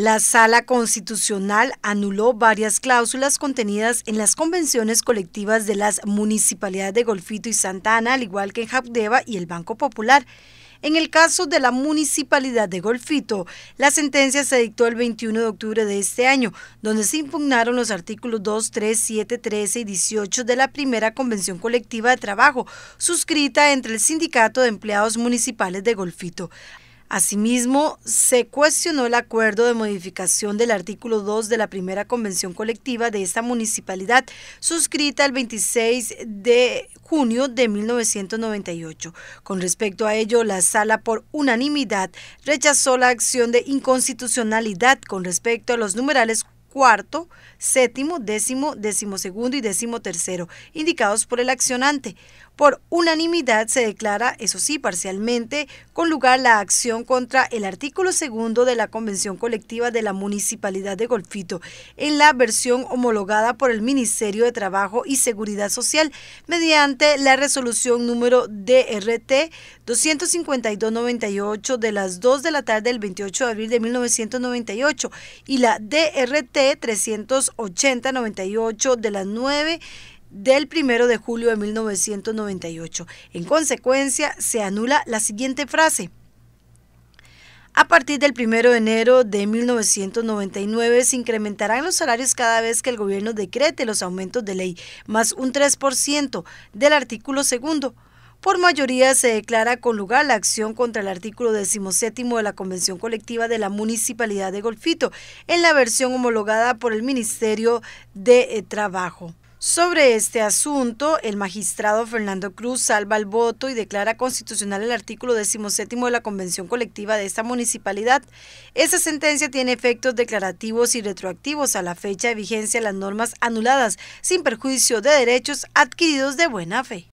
La Sala Constitucional anuló varias cláusulas contenidas en las convenciones colectivas de las municipalidades de Golfito y Santa Ana, al igual que en Japdeva y el Banco Popular. En el caso de la municipalidad de Golfito, la sentencia se dictó el 21 de octubre de este año, donde se impugnaron los artículos 2, 3, 7, 13 y 18 de la primera convención colectiva de trabajo, suscrita entre el Sindicato de Empleados Municipales de Golfito. Asimismo, se cuestionó el acuerdo de modificación del artículo 2 de la primera convención colectiva de esta municipalidad, suscrita el 26 de junio de 1998. Con respecto a ello, la sala por unanimidad rechazó la acción de inconstitucionalidad con respecto a los numerales cuarto, séptimo, décimo, décimo segundo y décimo tercero, indicados por el accionante por unanimidad se declara, eso sí, parcialmente, con lugar la acción contra el artículo segundo de la Convención Colectiva de la Municipalidad de Golfito, en la versión homologada por el Ministerio de Trabajo y Seguridad Social mediante la resolución número DRT 25298 de las 2 de la tarde del 28 de abril de 1998 y la DRT 380-98 de las 9 del 1 de julio de 1998. En consecuencia, se anula la siguiente frase. A partir del 1 de enero de 1999 se incrementarán los salarios cada vez que el gobierno decrete los aumentos de ley, más un 3% del artículo segundo. Por mayoría se declara con lugar la acción contra el artículo 17 de la Convención Colectiva de la Municipalidad de Golfito, en la versión homologada por el Ministerio de eh, Trabajo. Sobre este asunto, el magistrado Fernando Cruz salva el voto y declara constitucional el artículo 17 de la Convención Colectiva de esta municipalidad. Esa sentencia tiene efectos declarativos y retroactivos a la fecha de vigencia de las normas anuladas, sin perjuicio de derechos adquiridos de buena fe.